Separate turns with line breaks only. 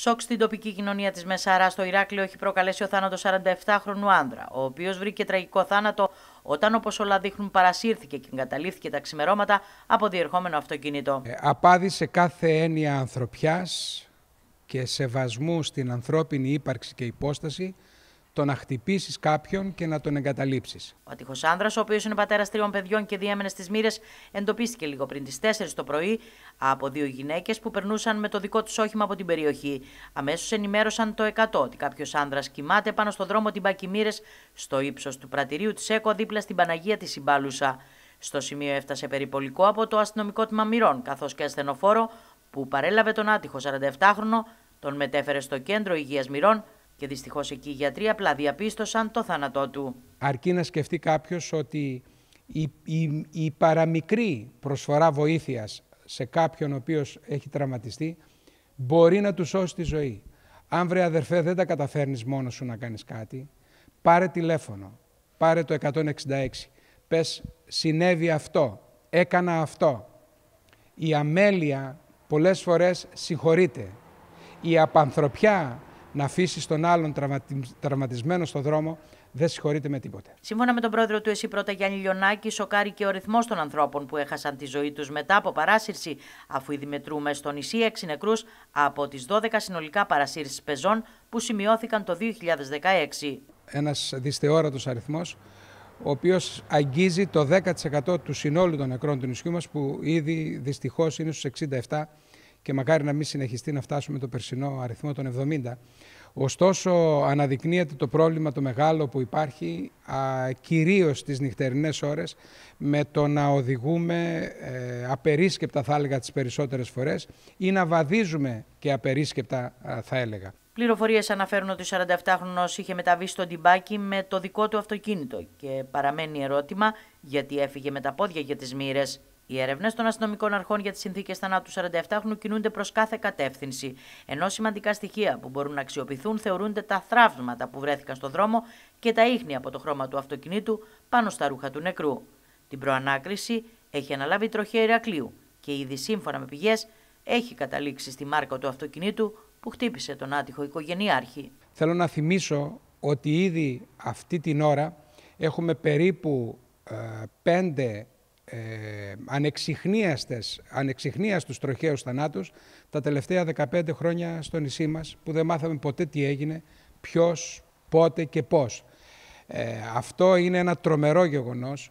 Σοκ στην τοπική κοινωνία της Μεσαρά στο Ηράκλειο έχει προκαλέσει ο θάνατος 47χρονου άντρα, ο οποίος βρήκε τραγικό θάνατο όταν, όπω όλα δείχνουν, παρασύρθηκε και εγκαταλείφθηκε τα ξημερώματα από διερχόμενο αυτοκίνητο.
Ε, κάθε έννοια ανθρωπιάς και σεβασμού στην ανθρώπινη ύπαρξη και υπόσταση το να χτυπήσεις κάποιον και να τον εγκαταλείψεις.
Ο ατυχός άνδρας, ο οποίος είναι πατέρας τριών παιδιών και διέμενες στι μοίρες, εντοπίστηκε λίγο πριν τις 4 το πρωί από δύο γυναίκες που περνούσαν με το δικό τους όχημα από την περιοχή. Αμέσως ενημέρωσαν το 100 ότι κάποιος άνδρας κοιμάται πάνω στο δρόμο την Πακιμήρε, στο ύψος του πρατηρίου της ΕΚΟ, δίπλα στην Παναγία της Συμπάλουσα. Στο σημείο έφτασε περιπολικό από το αστυνομικό τμήμα Μυρών, καθώς και ασθενοφόρο που παρέλαβε τον άτυχο 47χρονο, τον μετέφερε στο κέντρο υγείας Μυρών και δυστυχώς εκεί οι γιατροί απλά διαπίστωσαν το θάνατό του.
Αρκεί να σκεφτεί κάποιος ότι η, η, η παραμικρή προσφορά βοήθειας σε κάποιον ο οποίος έχει τραυματιστεί μπορεί να του σώσει τη ζωή. Αν βρε αδερφέ δεν τα καταφέρνεις μόνος σου να κάνεις κάτι, πάρε τηλέφωνο, πάρε το 166, πες συνέβη αυτό, έκανα αυτό. Η αμέλεια πολλές φορές συγχωρείται. Η απανθρωπιά να αφήσεις τον άλλον τραυματισμένο στο δρόμο δεν συγχωρείται με τίποτα.
Σύμφωνα με τον πρόεδρο του ΕΣΥ Πρώτα Γιάννη Λιονάκη, σοκάρει και ο ρυθμός των ανθρώπων που έχασαν τη ζωή τους μετά από παράσυρση, αφού ήδη μετρούμε στο νησί 6 νεκρούς από τις 12 συνολικά παρασύρσεις πεζών που σημειώθηκαν το 2016.
Ένα δυστεόρατο αριθμός, ο οποίος αγγίζει το 10% του συνόλου των νεκρών του νησιού μας, που ήδη δυστυχώς είναι στους 67 και μακάρι να μην συνεχιστεί να φτάσουμε το περσινό αριθμό των 70. Ωστόσο, αναδεικνύεται το πρόβλημα το μεγάλο που υπάρχει α, κυρίως στις νυχτερινές ώρες με το να οδηγούμε ε, απερίσκεπτα, θα έλεγα, τις περισσότερες φορές ή να βαδίζουμε και απερίσκεπτα, θα έλεγα.
Πληροφορίες αναφέρουν ότι ο 47χρονο είχε μεταβεί στον τυμπάκι με το δικό του αυτοκίνητο και παραμένει ερώτημα γιατί έφυγε με τα πόδια για τις μοίρες οι έρευνες των αστυνομικών αρχών για τις συνθήκες θανάτου 47χνου κινούνται προς κάθε κατεύθυνση. Ενώ σημαντικά στοιχεία που μπορούν να αξιοποιηθούν θεωρούνται τα θράψματα που βρέθηκαν στο δρόμο και τα ίχνη από το χρώμα του αυτοκινήτου πάνω στα ρούχα του νεκρού. Την προανάκριση έχει αναλάβει η τροχέα Ηρακλείου και ήδη σύμφωνα με πηγές έχει καταλήξει στη μάρκα του αυτοκινήτου που χτύπησε τον άτυχο οικογενειάρχη.
Θέλω να θυμίσω ότι ήδη αυτή την ώρα έχουμε περίπου ε, ε, ανεξιχνίαστους τροχαίους θανάτους τα τελευταία 15 χρόνια στο νησί μας που δεν μάθαμε ποτέ τι έγινε, ποιος, πότε και πώς. Ε, αυτό είναι ένα τρομερό γεγονός